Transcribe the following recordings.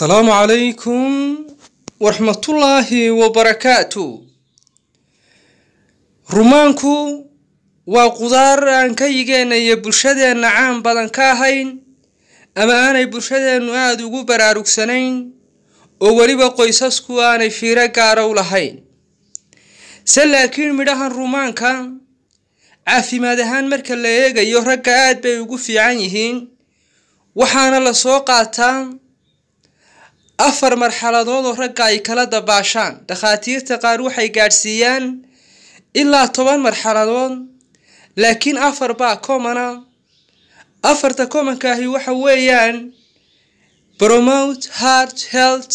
asalaamu calaykum waraxmatullaahi wabarakaatu rumaanku waa qudaar aan ka iyo bulshadeenna caan badan ka ahayn ama aanay bulshadeennu aada ugu baraarugsanayn oo weliba qoysasku aanay fiiro gaara u lahayn se laakiin midhahan rumaanka caafimaad ahaan marka la eegayo ragga aad bay ugu fiican yihiin waxaana lasoo qaataa afar marxaladood oo ragga ay kala dabaashaan dhakhaatiirta qaar waxay gaadhsiiyaan ilaa toban marxaladood laakiin afar baa commona afarta commonka ahi waxa weeyaan promote heart health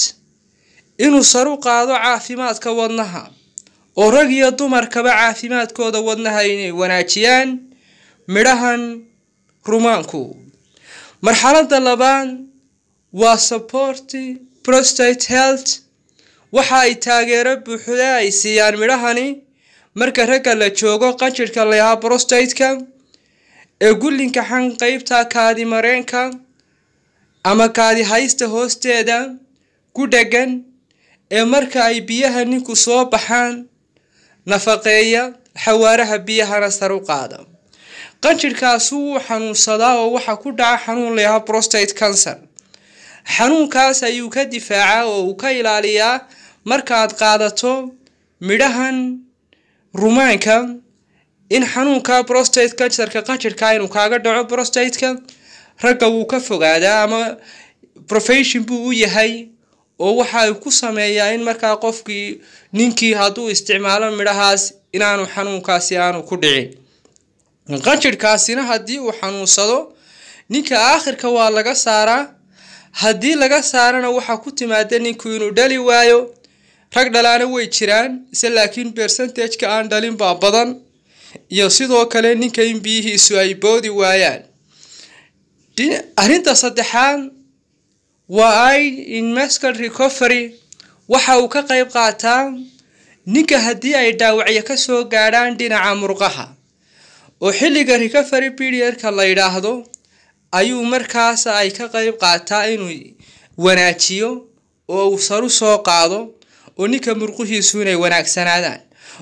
inuu saru qaado caafimaadka wadnaha oo rag iyo dumarkaba caafimaadkooda wadnaha inay wanaajiyaan midhahan rumaanku marxaladda labaad waa supporti prostate health waxa ay taageero buuxda ay siiyaan midhahani marka ragga la joogo qanjirhka layahaa brostateka ee gullinka xan qeybta kaadi mareenka ama kaadi haysta hoosteeda ku dheggan ee marka ay biyaha ninku soo baxaan nafaqeeya xawaaraha biyahana sar u qaada qanjirkaasu wuu xanuunsadaa oo waxa ku dhaca xanuun layahaa prostate cancer xanuunkaas ayuu ka difaacaa oo uu ka ilaaliyaa markaad qaadato midhahan rumaanka in xanuunka brostate kansarka qajirhka inuu kaaga dhaco brostateka ragga wuu ka fogaadaa ama profession buu u yahay oo waxa ku sameeyaa in markaa qofkii ninkii hadduu isticmaalo midhahaas inaanu xanuunkaasi aanu ku dhicin qajirhkaasina haddii uu xanuunsado ninka aakhirka waa laga saaraa haddii laga saarana waxaa ku timaada ninku inuu dhali waayo rag dhalaana way jiraan ise laakiin bersentageka aan dhalin baa badan iyo sidoo kale ninka in biyihiisu ay boodi waayaan arrinta saddexaad waa ay in mascal recovery waxa uu ka qayb qaataa ninka haddii ay dhaawacyo kasoo gaadhaan dhinaca murqaha oo xilliga recovery periodka la yidhaahdo ayuu markaas ay ka qayb qaataa inuu wanaajiyo oo uu saru soo qaado oo ninka murqihiisu inay wanaagsanaadaan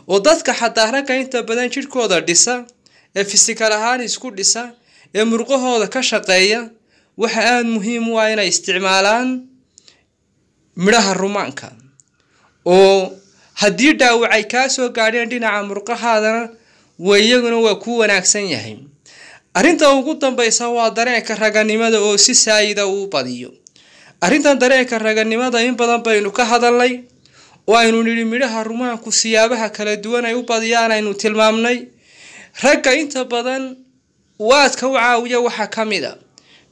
oo dadka xataa ragga inta badan jidhkooda dhisa ee fisikal ahaan isku dhisa ee murqahooda ka shaqeeya waxa aada muhiim u ah inay isticmaalaan midhaha rumaanka oo haddii dhaawacay kaa soo gaadheen dhinaca murqahaadana iyaguna waa kuu wanaagsan yahay arrinta ugu dambaysa waa dareenka raganimada oo si saayida ah uu badiyo arrintan dareenka raganimada in badan baynu ka hadalnay oo aynu nidhi midhaha rumaanku siyaabaha kala duwan ay u badiyaan aynu tilmaamnay ragga inta badan waadka u caawiya waxaa ka mid a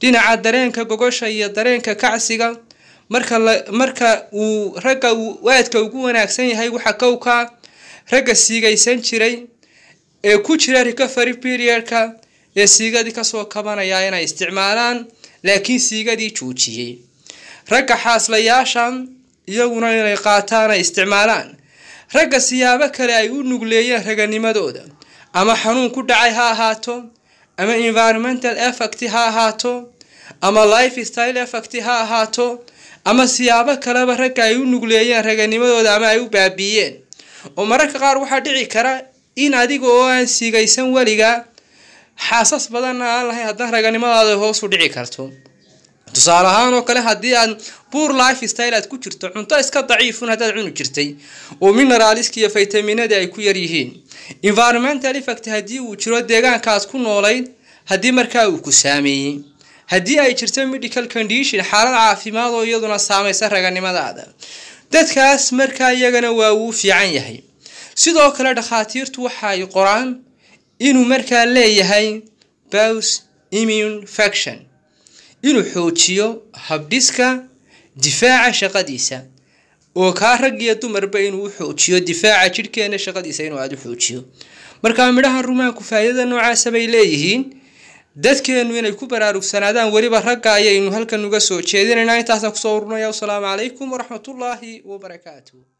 dhinaca dareenka gogosha iyo dareenka kacsiga marka uu ragga waadka ugu wanaagsan yahay waxa kowkaa ragga siigaysan jiray ee ku jira recovery periodka ee siigadii kasoo kabanaya inay isticmaalaan laakiin siigadii joojiyey ragga xaaslayaashan iyaguna inay qaataan ay isticmaalaan ragga siyaabo kale ay u nugleeyeen raganimadooda ama xanuun ku dhacay ha ahaato ama environmental effect ha ahaato ama life style effect ha ahaato ama siyaabo kaleba ragga ay u nugleeyeen raganimadooda ama ay u baabiiyeen oo mararka qaar waxaa dhici kara in adiga oo aan siigaysan weliga xaasas badanna aan lahayn haddana raganimadaada hoos u dhici karto tusaale ahaan oo kale haddii aad buur life style aad ku jirto cunto iska daciifun haddaad cuni jirtay oo mineraaliski iyo faytaminadii ay ku yaryihiin environmental effect haddii uu jiro deegaankaaad ku noolayd haddii markaa uu ku saameeyey haddii ay jirto medical condition xaalad caafimaad oo iyaduna saamaysa raganimadaada dadkaas markaa iyagana waa wuu fiican yahay sidoo kale dhakhaatiirtu waxa ay qoraan inuu markaa leeyahay bows immune faction inuu xoojiyo habdhiska difaaca shaqadiisa oo kaa rag iyo dumarba inuu u xoojiyo difaaca jidhkeena shaqadiisa inuu aada u xoojiyo markaa midhaha rumaanku faa'iidada noocaasa bay leeyihiin dadkeennu inay ku baraarugsanaadaan weliba ragga ayaynu halkan uga soo jeedinaynaa intaasaan kusoo urunaya wasalaamu calaykum waraxmatullaahi wabarakaatu